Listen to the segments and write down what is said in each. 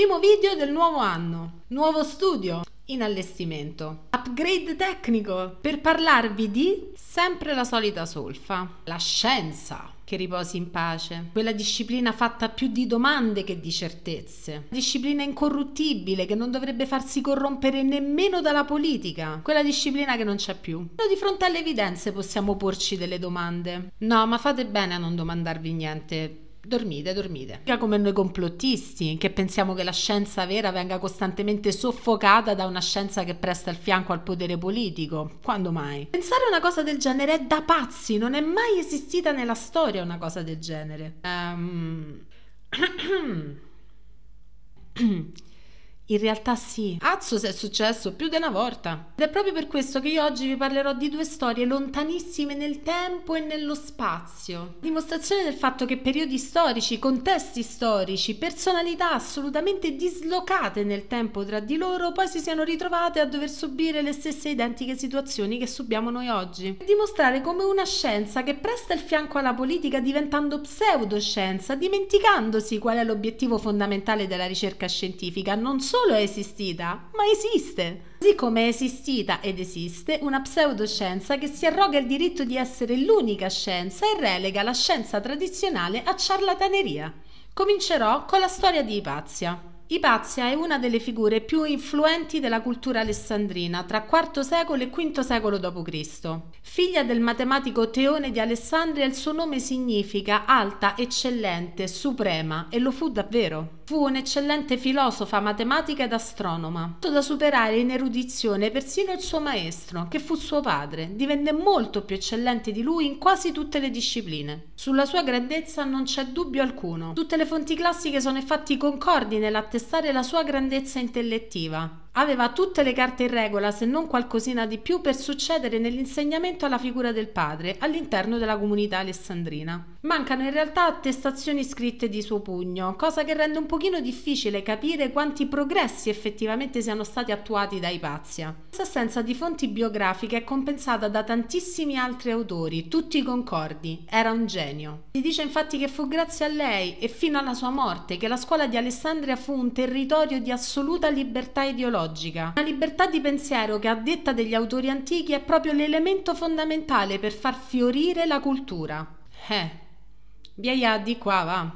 Primo video del nuovo anno, nuovo studio in allestimento, upgrade tecnico per parlarvi di sempre la solita solfa, la scienza che riposi in pace, quella disciplina fatta più di domande che di certezze, disciplina incorruttibile che non dovrebbe farsi corrompere nemmeno dalla politica, quella disciplina che non c'è più. Però di fronte alle evidenze possiamo porci delle domande. No, ma fate bene a non domandarvi niente Dormite, dormite. Come noi complottisti, che pensiamo che la scienza vera venga costantemente soffocata da una scienza che presta il fianco al potere politico. Quando mai? Pensare una cosa del genere è da pazzi, non è mai esistita nella storia una cosa del genere. Um... In realtà sì. Azzo se è successo più di una volta. Ed è proprio per questo che io oggi vi parlerò di due storie lontanissime nel tempo e nello spazio. Dimostrazione del fatto che periodi storici, contesti storici, personalità assolutamente dislocate nel tempo tra di loro poi si siano ritrovate a dover subire le stesse identiche situazioni che subiamo noi oggi. E dimostrare come una scienza che presta il fianco alla politica diventando pseudoscienza, dimenticandosi qual è l'obiettivo fondamentale della ricerca scientifica, non solo solo è esistita, ma esiste. Così come è esistita ed esiste una pseudoscienza che si arroga il diritto di essere l'unica scienza e relega la scienza tradizionale a ciarlataneria. Comincerò con la storia di Ipazia. Ipazia è una delle figure più influenti della cultura alessandrina tra IV secolo e V secolo d.C. Figlia del matematico Teone di Alessandria, il suo nome significa alta, eccellente, suprema e lo fu davvero. Fu un'eccellente filosofa, matematica ed astronoma, Tutto da superare in erudizione persino il suo maestro, che fu suo padre, divenne molto più eccellente di lui in quasi tutte le discipline. Sulla sua grandezza non c'è dubbio alcuno. Tutte le fonti classiche sono infatti concordi nell'attestare la sua grandezza intellettiva aveva tutte le carte in regola, se non qualcosina di più, per succedere nell'insegnamento alla figura del padre all'interno della comunità alessandrina. Mancano in realtà attestazioni scritte di suo pugno, cosa che rende un pochino difficile capire quanti progressi effettivamente siano stati attuati da Ipazia assenza di fonti biografiche è compensata da tantissimi altri autori, tutti concordi. Era un genio. Si dice infatti che fu grazie a lei e fino alla sua morte che la scuola di Alessandria fu un territorio di assoluta libertà ideologica. Una libertà di pensiero che, a detta degli autori antichi, è proprio l'elemento fondamentale per far fiorire la cultura. Eh, via di qua va.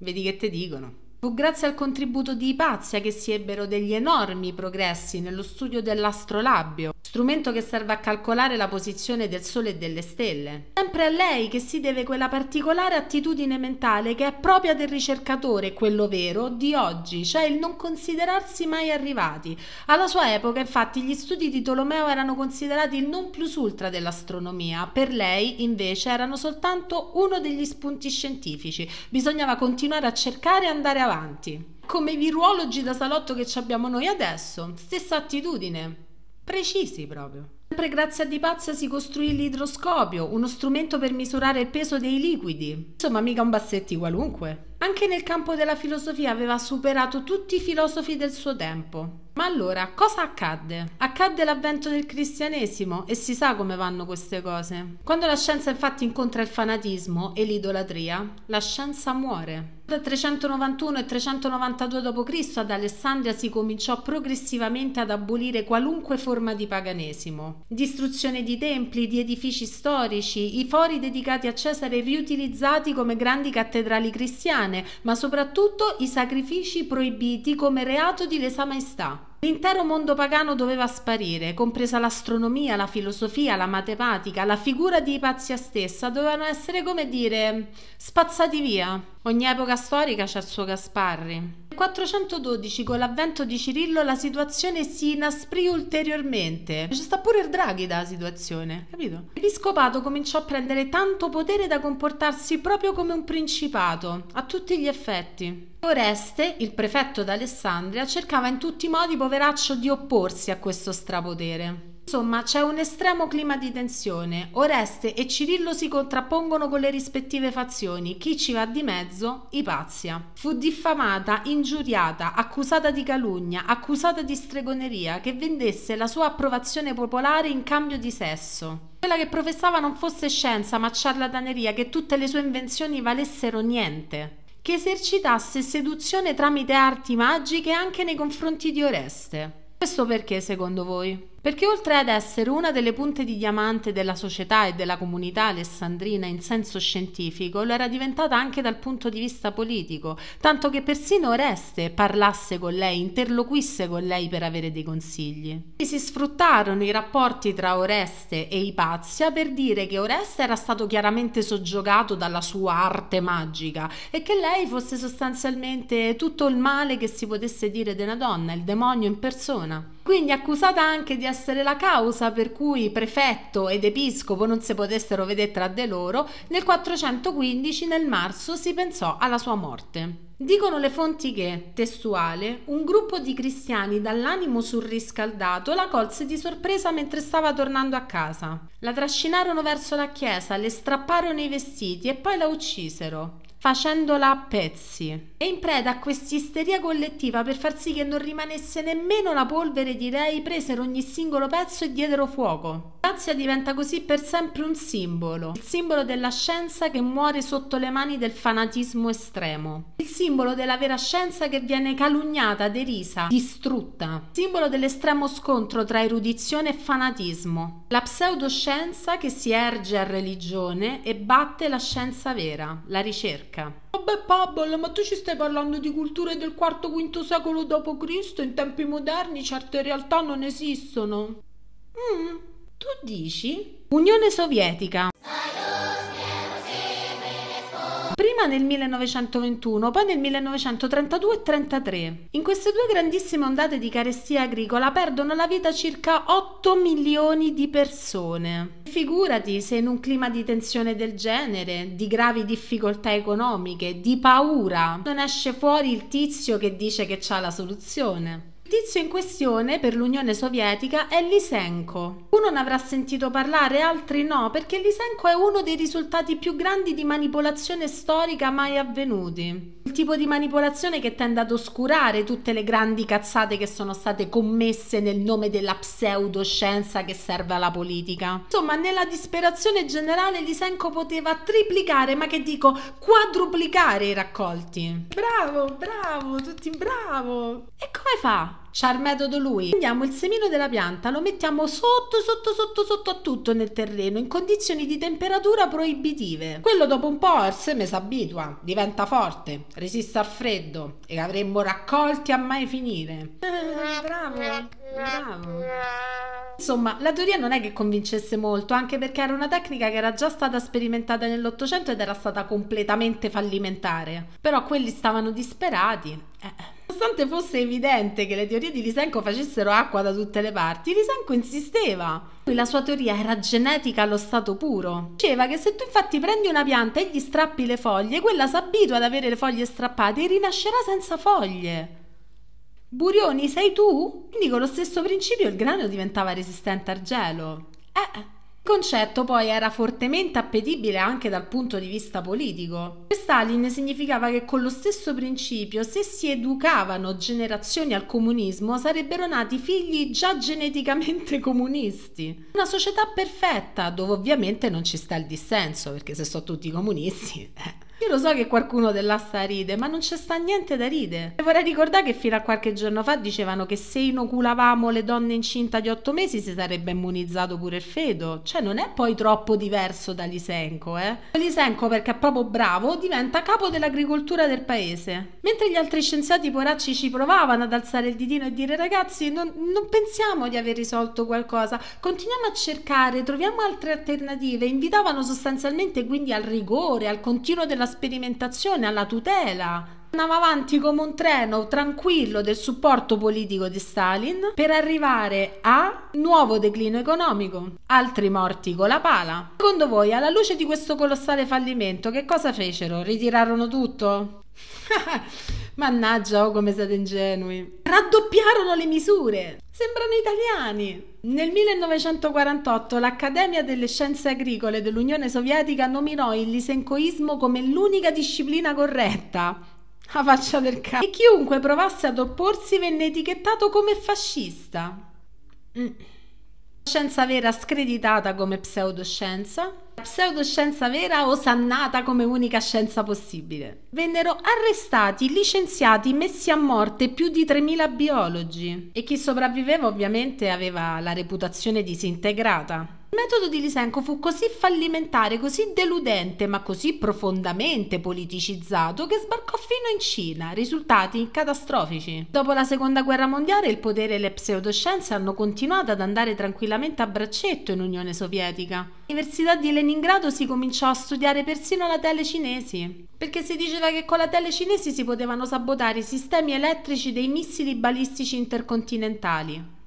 Vedi che te dicono. Fu grazie al contributo di Ipazia che si ebbero degli enormi progressi nello studio dell'astrolabio strumento che serve a calcolare la posizione del Sole e delle stelle. Sempre a lei che si deve quella particolare attitudine mentale che è propria del ricercatore, quello vero, di oggi, cioè il non considerarsi mai arrivati. Alla sua epoca, infatti, gli studi di Tolomeo erano considerati il non plus ultra dell'astronomia, per lei invece erano soltanto uno degli spunti scientifici, bisognava continuare a cercare e andare avanti. Come i virologi da salotto che abbiamo noi adesso, stessa attitudine precisi proprio. Sempre grazie a Di Pazza si costruì l'idroscopio, uno strumento per misurare il peso dei liquidi. Insomma, mica un bassetti qualunque. Anche nel campo della filosofia aveva superato tutti i filosofi del suo tempo. Ma allora cosa accadde? Accadde l'avvento del cristianesimo e si sa come vanno queste cose. Quando la scienza infatti incontra il fanatismo e l'idolatria, la scienza muore. Dal 391 e 392 d.C. ad Alessandria si cominciò progressivamente ad abolire qualunque forma di paganesimo. Distruzione di templi, di edifici storici, i fori dedicati a Cesare riutilizzati come grandi cattedrali cristiane umane, ma soprattutto i sacrifici proibiti come reato di lesa maestà. L'intero mondo pagano doveva sparire, compresa l'astronomia, la filosofia, la matematica, la figura di Ipazia stessa, dovevano essere, come dire, spazzati via. Ogni epoca storica c'è il suo Gasparri. Nel 412, con l'avvento di Cirillo, la situazione si inasprì ulteriormente. Ci sta pure il Draghi dalla situazione, capito? L'episcopato cominciò a prendere tanto potere da comportarsi proprio come un principato, a tutti gli effetti. Oreste, il prefetto d'Alessandria, cercava in tutti i modi, poveraccio, di opporsi a questo strapotere. Insomma, c'è un estremo clima di tensione. Oreste e Cirillo si contrappongono con le rispettive fazioni. Chi ci va di mezzo? Ipazia. Fu diffamata, ingiuriata, accusata di calunnia, accusata di stregoneria, che vendesse la sua approvazione popolare in cambio di sesso. Quella che professava non fosse scienza, ma ciarlataneria, che tutte le sue invenzioni valessero niente che esercitasse seduzione tramite arti magiche anche nei confronti di Oreste. Questo perché secondo voi? perché oltre ad essere una delle punte di diamante della società e della comunità alessandrina in senso scientifico, lo era diventata anche dal punto di vista politico, tanto che persino Oreste parlasse con lei, interloquisse con lei per avere dei consigli. E si sfruttarono i rapporti tra Oreste e Ipazia per dire che Oreste era stato chiaramente soggiogato dalla sua arte magica e che lei fosse sostanzialmente tutto il male che si potesse dire di una donna, il demonio in persona quindi accusata anche di essere la causa per cui prefetto ed episcopo non si potessero vedere tra di loro, nel 415 nel marzo si pensò alla sua morte. Dicono le fonti che, testuale, un gruppo di cristiani dall'animo surriscaldato la colse di sorpresa mentre stava tornando a casa. La trascinarono verso la chiesa, le strapparono i vestiti e poi la uccisero facendola a pezzi. E in preda a quest'isteria collettiva per far sì che non rimanesse nemmeno la polvere di lei, presero ogni singolo pezzo e diedero fuoco. Grazia diventa così per sempre un simbolo, il simbolo della scienza che muore sotto le mani del fanatismo estremo, il simbolo della vera scienza che viene calunniata, derisa, distrutta, il simbolo dell'estremo scontro tra erudizione e fanatismo, la pseudoscienza che si erge a religione e batte la scienza vera, la ricerca secca. Vabbè Pablo, ma tu ci stai parlando di culture del IV-V secolo d.C. In tempi moderni certe realtà non esistono. Mm, tu dici? Unione Sovietica. prima nel 1921, poi nel 1932 e 33. In queste due grandissime ondate di carestia agricola perdono la vita circa 8 milioni di persone. Figurati se in un clima di tensione del genere, di gravi difficoltà economiche, di paura, non esce fuori il tizio che dice che c'ha la soluzione. Il tizio in questione per l'Unione Sovietica è Lisenko. Uno ne avrà sentito parlare, altri no, perché Lisenko è uno dei risultati più grandi di manipolazione storica mai avvenuti tipo di manipolazione che tende ad oscurare tutte le grandi cazzate che sono state commesse nel nome della pseudoscienza che serve alla politica. Insomma, nella disperazione generale Lisenko poteva triplicare, ma che dico, quadruplicare i raccolti. Bravo, bravo, tutti bravo. E come fa? c'ha il metodo lui. Prendiamo il semino della pianta, lo mettiamo sotto, sotto, sotto, sotto a tutto nel terreno, in condizioni di temperatura proibitive. Quello dopo un po' il seme si abitua, diventa forte, resiste al freddo e avremmo raccolti a mai finire. Eh, bravo, bravo. Insomma, la teoria non è che convincesse molto, anche perché era una tecnica che era già stata sperimentata nell'Ottocento ed era stata completamente fallimentare. Però quelli stavano disperati. Eh nonostante fosse evidente che le teorie di Lisenko facessero acqua da tutte le parti, Lisenko insisteva. La sua teoria era genetica allo stato puro. Diceva che se tu infatti prendi una pianta e gli strappi le foglie, quella s'abitua ad avere le foglie strappate e rinascerà senza foglie. Burioni, sei tu? Quindi con lo stesso principio il grano diventava resistente al gelo. Eh, eh concetto poi era fortemente appetibile anche dal punto di vista politico. Per Stalin significava che con lo stesso principio, se si educavano generazioni al comunismo, sarebbero nati figli già geneticamente comunisti. Una società perfetta, dove ovviamente non ci sta il dissenso, perché se sono tutti comunisti... Eh. Io lo so che qualcuno dell'asta ride, ma non c'è sta niente da ridere. E vorrei ricordare che fino a qualche giorno fa dicevano che se inoculavamo le donne incinta di otto mesi si sarebbe immunizzato pure il feto. Cioè non è poi troppo diverso da Lisenko, eh? Lisenko, perché è proprio bravo, diventa capo dell'agricoltura del paese. Mentre gli altri scienziati poracci ci provavano ad alzare il ditino e dire ragazzi, non, non pensiamo di aver risolto qualcosa, continuiamo a cercare, troviamo altre alternative. Invitavano sostanzialmente quindi al rigore, al continuo della sperimentazione alla tutela andava avanti come un treno tranquillo del supporto politico di Stalin per arrivare a nuovo declino economico, altri morti con la pala. Secondo voi, alla luce di questo colossale fallimento, che cosa fecero? Ritirarono tutto? Mannaggia, oh come siete ingenui! Raddoppiarono le misure! Sembrano italiani! Nel 1948 l'Accademia delle Scienze Agricole dell'Unione Sovietica nominò il lisencoismo come l'unica disciplina corretta. La faccia del cazzo. E chiunque provasse ad opporsi venne etichettato come fascista. Mm. Scienza vera screditata come pseudoscienza, pseudoscienza vera osannata come unica scienza possibile. Vennero arrestati, licenziati, messi a morte più di 3.000 biologi e chi sopravviveva ovviamente aveva la reputazione disintegrata. Il metodo di Lisenko fu così fallimentare, così deludente, ma così profondamente politicizzato che sbarcò fino in Cina, risultati catastrofici. Dopo la seconda guerra mondiale il potere e le pseudoscienze hanno continuato ad andare tranquillamente a braccetto in Unione Sovietica. All'Università di Leningrado si cominciò a studiare persino la tele cinesi, perché si diceva che con la tele cinesi si potevano sabotare i sistemi elettrici dei missili balistici intercontinentali.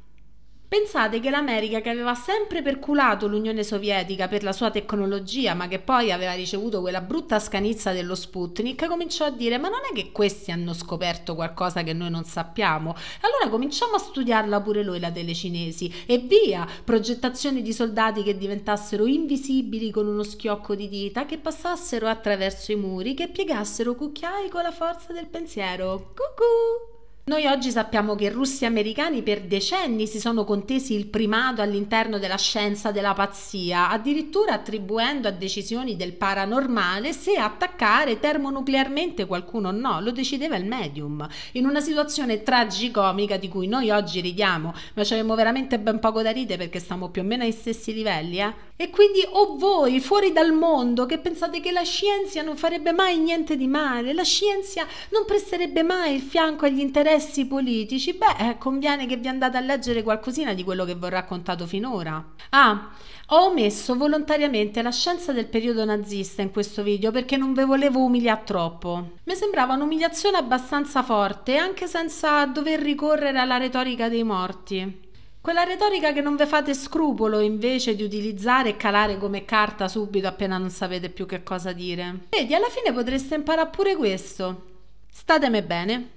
Pensate che l'America che aveva sempre perculato l'Unione Sovietica per la sua tecnologia, ma che poi aveva ricevuto quella brutta scanizza dello Sputnik, cominciò a dire ma non è che questi hanno scoperto qualcosa che noi non sappiamo? Allora cominciamo a studiarla pure noi la telecinesi e via, progettazione di soldati che diventassero invisibili con uno schiocco di dita, che passassero attraverso i muri, che piegassero cucchiai con la forza del pensiero. Cucù! Noi oggi sappiamo che russi e americani per decenni si sono contesi il primato all'interno della scienza della pazzia, addirittura attribuendo a decisioni del paranormale se attaccare termonuclearmente qualcuno o no, lo decideva il medium, in una situazione tragicomica di cui noi oggi ridiamo, ma ci avevamo veramente ben poco da ridere perché stiamo più o meno ai stessi livelli, eh? E quindi o voi fuori dal mondo che pensate che la scienza non farebbe mai niente di male, la scienza non presterebbe mai il fianco agli interessi interessi politici, beh, eh, conviene che vi andate a leggere qualcosina di quello che vi ho raccontato finora. Ah, ho omesso volontariamente la scienza del periodo nazista in questo video perché non ve volevo umiliare troppo. Mi sembrava un'umiliazione abbastanza forte, anche senza dover ricorrere alla retorica dei morti. Quella retorica che non vi fate scrupolo invece di utilizzare e calare come carta subito appena non sapete più che cosa dire. Vedi, alla fine potreste imparare pure questo. Statemi bene.